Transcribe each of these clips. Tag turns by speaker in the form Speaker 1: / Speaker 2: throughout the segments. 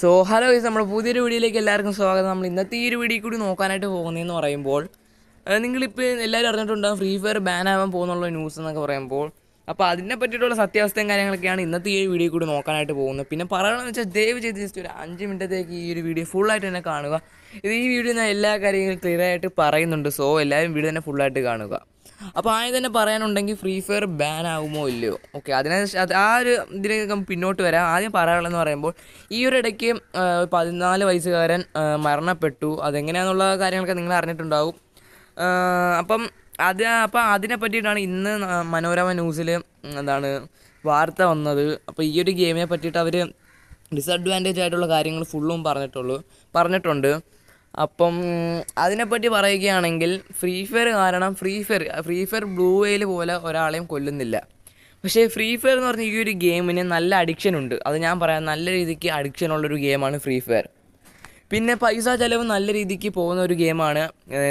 Speaker 1: so hello ഇത് നമ്മുടെ പുതിയൊരു വീഡിയോയിലേക്ക് എല്ലാവർക്കും സ്വാഗതം നമ്മൾ ഇന്നത്തെ ഈ ഒരു വീഡിയോ കൂടി നോക്കാനായിട്ട് പോകുന്നതെന്ന് പറയുമ്പോൾ നിങ്ങളിപ്പോൾ എല്ലാവരും അറിഞ്ഞിട്ടുണ്ടാകും ഫ്രീ ഫയർ ബാൻ ആവാൻ പോകുന്നുള്ള ന്യൂസ് എന്നൊക്കെ പറയുമ്പോൾ അപ്പോൾ അതിനെ പറ്റിയിട്ടുള്ള സത്യാവസ്ഥയും കാര്യങ്ങളൊക്കെയാണ് ഇന്നത്തെ ഈ വീഡിയോ കൂടി നോക്കാനായിട്ട് പോകുന്നത് പിന്നെ പറയണമെന്ന് വെച്ചാൽ ദയവ് ചെയ്ത് ജസ്റ്റ് ഒരു അഞ്ച് മിനിറ്റത്തേക്ക് ഈ ഒരു വീഡിയോ ഫുള്ളായിട്ട് തന്നെ കാണുക ഇത് ഈ വീഡിയോ ഞാൻ എല്ലാ കാര്യങ്ങളും ക്ലിയർ ആയിട്ട് പറയുന്നുണ്ട് സോ എല്ലാവരും വീഡിയോ തന്നെ ഫുള്ളായിട്ട് കാണുക അപ്പോൾ ആദ്യം തന്നെ പറയാനുണ്ടെങ്കിൽ ഫ്രീ ഫയർ ബാൻ ആകുമോ ഇല്ലയോ ഓക്കെ അതിനെ ആ ഒരു ഇതിലേക്ക് പിന്നോട്ട് വരാം ആദ്യം പറയാനുള്ളതെന്ന് പറയുമ്പോൾ ഈ ഒരു ഇടയ്ക്ക് പതിനാല് വയസ്സുകാരൻ മരണപ്പെട്ടു അതെങ്ങനെയാണെന്നുള്ള കാര്യങ്ങളൊക്കെ നിങ്ങൾ അറിഞ്ഞിട്ടുണ്ടാവും അപ്പം അത് അപ്പോൾ അതിനെ പറ്റിയിട്ടാണ് ഇന്ന് മനോരമ ന്യൂസിൽ എന്താണ് വാർത്ത വന്നത് അപ്പോൾ ഈ ഒരു ഗെയിമിനെ പറ്റിയിട്ട് അവർ ഡിസഡ്വാൻറ്റേജ് ആയിട്ടുള്ള കാര്യങ്ങൾ ഫുള്ളും പറഞ്ഞിട്ടുള്ളൂ പറഞ്ഞിട്ടുണ്ട് അപ്പം അതിനെപ്പറ്റി പറയുകയാണെങ്കിൽ ഫ്രീ ഫയർ കാരണം free fire free fire blue whale പോലെ ഒരാളെയും കൊല്ലുന്നില്ല പക്ഷേ ഫ്രീ ഫയർ എന്ന് പറഞ്ഞ ഈ ഒരു ഗെയിമിന് നല്ല അഡിക്ഷൻ ഉണ്ട് അത് ഞാൻ പറയാം നല്ല രീതിക്ക് അഡിക്ഷൻ ഉള്ളൊരു ഗെയിമാണ് ഫ്രീ ഫയർ പിന്നെ പൈസ ചിലവ് നല്ല രീതിക്ക് പോകുന്ന ഒരു ഗെയിമാണ്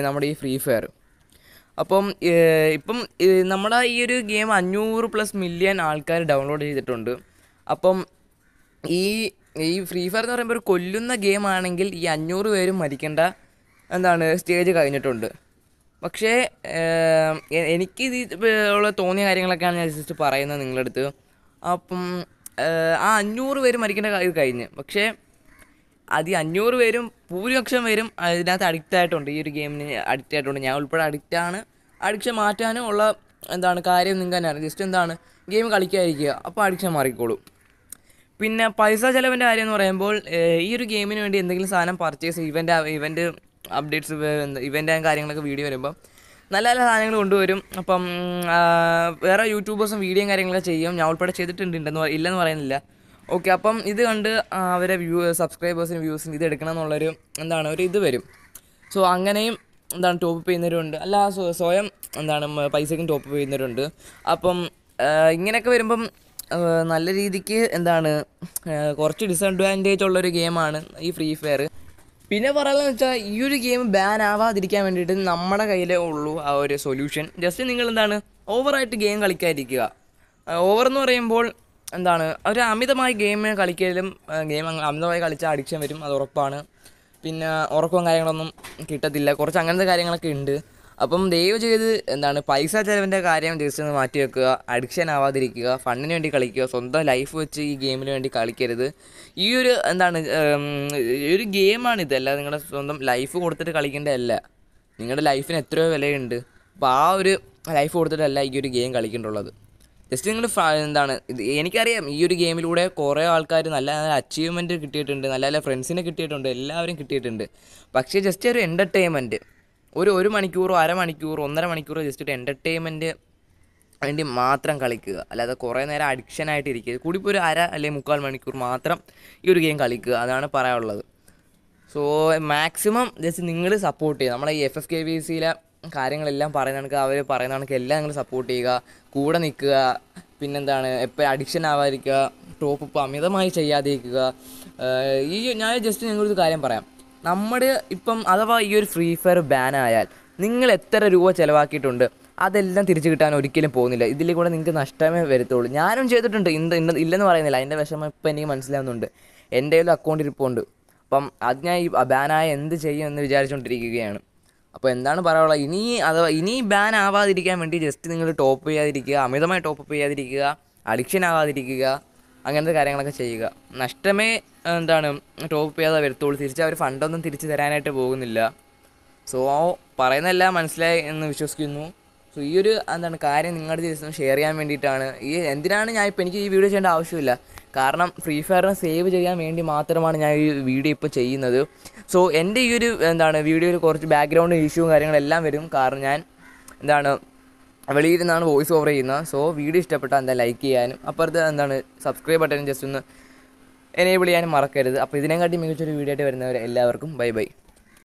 Speaker 1: നമ്മുടെ ഈ ഫ്രീ ഫയർ അപ്പം ഇപ്പം നമ്മുടെ ഈ ഒരു ഗെയിം അഞ്ഞൂറ് പ്ലസ് മില്യൺ ആൾക്കാർ ഡൗൺലോഡ് ചെയ്തിട്ടുണ്ട് അപ്പം ഈ ഈ ഫ്രീ ഫയർ എന്ന് പറയുമ്പോൾ ഒരു കൊല്ലുന്ന ആണെങ്കിൽ ഈ അഞ്ഞൂറ് പേരും മരിക്കേണ്ട എന്താണ് സ്റ്റേജ് കഴിഞ്ഞിട്ടുണ്ട് പക്ഷേ എനിക്ക് ഉള്ള തോന്നിയ കാര്യങ്ങളൊക്കെയാണ് ഞാൻ ജസ്റ്റ് പറയുന്നത് നിങ്ങളുടെ അടുത്ത് അപ്പം ആ അഞ്ഞൂറ് പേര് മരിക്കേണ്ട കാര്യം കഴിഞ്ഞ് പക്ഷേ അതി അഞ്ഞൂറ് പേരും ഭൂരിപക്ഷം പേരും അതിനകത്ത് അഡിക്റ്റ് ആയിട്ടുണ്ട് ഈ ഒരു ഗെയിമിന് അഡിക്റ്റ് ആയിട്ടുണ്ട് ഞാൻ ഉൾപ്പെടെ ആണ് അഡിക്ഷൻ മാറ്റാനും ഉള്ള എന്താണ് കാര്യം നിങ്ങൾക്ക് തന്നെ ജസ്റ്റ് എന്താണ് ഗെയിം കളിക്കാതിരിക്കുക അപ്പോൾ അഡിക്ഷൻ മാറിക്കോളും പിന്നെ പൈസ ചിലവിൻ്റെ കാര്യം എന്ന് പറയുമ്പോൾ ഈ ഒരു ഗെയിമിന് വേണ്ടി എന്തെങ്കിലും സാധനം purchase event event updates event കാര്യങ്ങളൊക്കെ വീഡിയോ വരുമ്പോൾ നല്ല നല്ല സാധനങ്ങൾ കൊണ്ടുവരും അപ്പം വേറെ യൂട്യൂബേഴ്സും വീഡിയോയും കാര്യങ്ങളൊക്കെ ചെയ്യും ഞാൻ ഉൾപ്പെടെ ചെയ്തിട്ടുണ്ട് ഇല്ലെന്ന് പറയുന്നില്ല ഓക്കെ അപ്പം ഇത് കണ്ട് അവരെ വ്യൂ സബ്സ്ക്രൈബേഴ്സിന് വ്യൂസിന് ഇത് എടുക്കണം എന്നുള്ളൊരു എന്താണ് ഒരു ഇത് വരും സോ അങ്ങനെയും എന്താണ് ടോപ്പ് ചെയ്യുന്നവരുണ്ട് അല്ല സ്വയം എന്താണ് പൈസയ്ക്കും ടോപ്പ് ചെയ്യുന്നവരുണ്ട് അപ്പം ഇങ്ങനെയൊക്കെ വരുമ്പം നല്ല രീതിക്ക് എന്താണ് കുറച്ച് ഡിസഡ്വാൻറ്റേജ് ഉള്ളൊരു ഗെയിമാണ് ഈ ഫ്രീ ഫയർ പിന്നെ പറയാമെന്ന് വെച്ചാൽ ഈ ഒരു ഗെയിം ബാൻ ആവാതിരിക്കാൻ വേണ്ടിയിട്ട് നമ്മുടെ കയ്യിലേ ഉള്ളൂ ആ ഒരു സൊല്യൂഷൻ ജസ്റ്റ് നിങ്ങൾ എന്താണ് ഓവറായിട്ട് ഗെയിം കളിക്കാതിരിക്കുക ഓവർ എന്ന് പറയുമ്പോൾ എന്താണ് ഒരു അമിതമായി ഗെയിം കളിക്കലും ഗെയിം അമിതമായി കളിച്ചാൽ അഡിക്ഷൻ വരും അത് ഉറപ്പാണ് പിന്നെ ഉറക്കവും കാര്യങ്ങളൊന്നും കിട്ടത്തില്ല കുറച്ച് അങ്ങനത്തെ കാര്യങ്ങളൊക്കെ ഉണ്ട് അപ്പം ദയവ് ചെയ്ത് എന്താണ് പൈസ ചിലവിൻ്റെ കാര്യം ജസ്റ്റ് ഒന്ന് മാറ്റി വെക്കുക അഡിക്ഷൻ ആവാതിരിക്കുക ഫണ്ടിന് വേണ്ടി കളിക്കുക സ്വന്തം ലൈഫ് വെച്ച് ഈ ഗെയിമിന് വേണ്ടി കളിക്കരുത് ഈ ഒരു എന്താണ് ഒരു ഗെയിമാണ് ഇതല്ല നിങ്ങളുടെ സ്വന്തം ലൈഫ് കൊടുത്തിട്ട് കളിക്കേണ്ടതല്ല നിങ്ങളുടെ ലൈഫിന് എത്രയോ വിലയുണ്ട് അപ്പോൾ ആ ഒരു ലൈഫ് കൊടുത്തിട്ടല്ല ഈ ഒരു ഗെയിം കളിക്കേണ്ടുള്ളത് ജസ്റ്റ് നിങ്ങൾ എന്താണ് ഇത് എനിക്കറിയാം ഈ ഒരു ഗെയിമിലൂടെ കുറേ ആൾക്കാർ നല്ല നല്ല അച്ചീവ്മെൻറ്റ് കിട്ടിയിട്ടുണ്ട് നല്ല നല്ല ഫ്രണ്ട്സിനെ കിട്ടിയിട്ടുണ്ട് എല്ലാവരും കിട്ടിയിട്ടുണ്ട് പക്ഷേ ജസ്റ്റ് ഒരു എൻ്റർടൈൻമെൻറ്റ് ഒരു ഒരു മണിക്കൂറോ അരമണിക്കൂറോ ഒന്നര മണിക്കൂറോ ജസ്റ്റ് ഒരു എൻ്റർടൈൻമെൻറ്റ് വേണ്ടി മാത്രം കളിക്കുക അല്ലാതെ കുറേ നേരം അഡിക്ഷൻ ആയിട്ട് ഇരിക്കുക കൂടി ഒരു അര അല്ലെങ്കിൽ മുക്കാൽ മണിക്കൂർ മാത്രം ഈ ഒരു ഗെയിം കളിക്കുക അതാണ് പറയാനുള്ളത് സോ മാക്സിമം ജസ്റ്റ് നിങ്ങൾ സപ്പോർട്ട് ചെയ്യുക നമ്മളെ ഈ എഫ് എഫ് കെ ബി സിയിലെ കാര്യങ്ങളെല്ലാം പറയുന്ന കണക്ക് അവർ പറയുന്ന കണക്ക് എല്ലാം നിങ്ങൾ സപ്പോർട്ട് ചെയ്യുക കൂടെ നിൽക്കുക പിന്നെന്താണ് എപ്പോഴും അഡിക്ഷൻ ആവാതിരിക്കുക ടോപ്പ് ഇപ്പോൾ അമിതമായി ചെയ്യാതിരിക്കുക ഈ ഞാൻ ജസ്റ്റ് നിങ്ങളൊരു കാര്യം പറയാം നമ്മുടെ ഇപ്പം അഥവാ ഈ ഒരു ഫ്രീ ഫയർ ബാൻ ആയാൽ നിങ്ങൾ എത്ര രൂപ ചിലവാക്കിയിട്ടുണ്ട് അതെല്ലാം തിരിച്ചു കിട്ടാൻ ഒരിക്കലും പോകുന്നില്ല ഇതിലേ കൂടെ നിങ്ങൾക്ക് നഷ്ടമേ വരത്തുള്ളൂ ഞാനും ചെയ്തിട്ടുണ്ട് ഇന്ന് ഇന്ന് ഇല്ലെന്ന് പറയുന്നില്ല അതിൻ്റെ വിഷമം ഇപ്പം എനിക്ക് മനസ്സിലാവുന്നുണ്ട് എൻ്റെ ഒരു അക്കൗണ്ട് ഇരിപ്പുണ്ട് അപ്പം അത് ഞാൻ ഈ ബാനായ എന്ത് ചെയ്യുമെന്ന് വിചാരിച്ചുകൊണ്ടിരിക്കുകയാണ് അപ്പോൾ എന്താണ് പറയാനുള്ളത് ഇനി അഥവാ ഇനി ബാൻ ആവാതിരിക്കാൻ വേണ്ടി ജസ്റ്റ് നിങ്ങൾ ടോപ്പ് ചെയ്യാതിരിക്കുക അമിതമായി ടോപ്പ് ചെയ്യാതിരിക്കുക അഡിക്ഷൻ ആവാതിരിക്കുക അങ്ങനത്തെ കാര്യങ്ങളൊക്കെ ചെയ്യുക നഷ്ടമേ എന്താണ് ടോപ്പ് ചെയ്യാതെ വരത്തുള്ളൂ തിരിച്ച് അവർ ഫണ്ടൊന്നും തിരിച്ചു തരാനായിട്ട് പോകുന്നില്ല സോ പറയുന്നതെല്ലാം മനസ്സിലായി എന്ന് വിശ്വസിക്കുന്നു സോ ഈ ഒരു എന്താണ് കാര്യം നിങ്ങളുടെ ദിവസം ഷെയർ ചെയ്യാൻ വേണ്ടിയിട്ടാണ് ഈ എന്തിനാണ് ഞാൻ ഇപ്പോൾ എനിക്ക് ഈ വീഡിയോ ചെയ്യേണ്ട ആവശ്യമില്ല കാരണം ഫ്രീ ഫയറിനെ സേവ് ചെയ്യാൻ വേണ്ടി മാത്രമാണ് ഞാൻ ഈ വീഡിയോ ഇപ്പോൾ ചെയ്യുന്നത് സോ എൻ്റെ ഈ ഒരു എന്താണ് വീഡിയോയിൽ കുറച്ച് ബാക്ക്ഗ്രൗണ്ട് ഇഷ്യൂവും കാര്യങ്ങളെല്ലാം വരും കാരണം ഞാൻ എന്താണ് വെളിയിരുന്നാണ് വോയിസ് ഓവർ ചെയ്യുന്നത് സോ വീഡിയോ ഇഷ്ടപ്പെട്ടാൽ എന്താ ലൈക്ക് ചെയ്യാനും അപ്പുറത്ത് എന്താണ് സബ്സ്ക്രൈബ് ബട്ടൺ ജസ്റ്റ് ഒന്ന് എനേബിൾ ചെയ്യാനും മറക്കരുത് അപ്പോൾ ഇതിനെക്കാട്ടി മികച്ചൊരു വീഡിയോ ആയിട്ട് വരുന്നവർ എല്ലാവർക്കും ബൈ ബൈ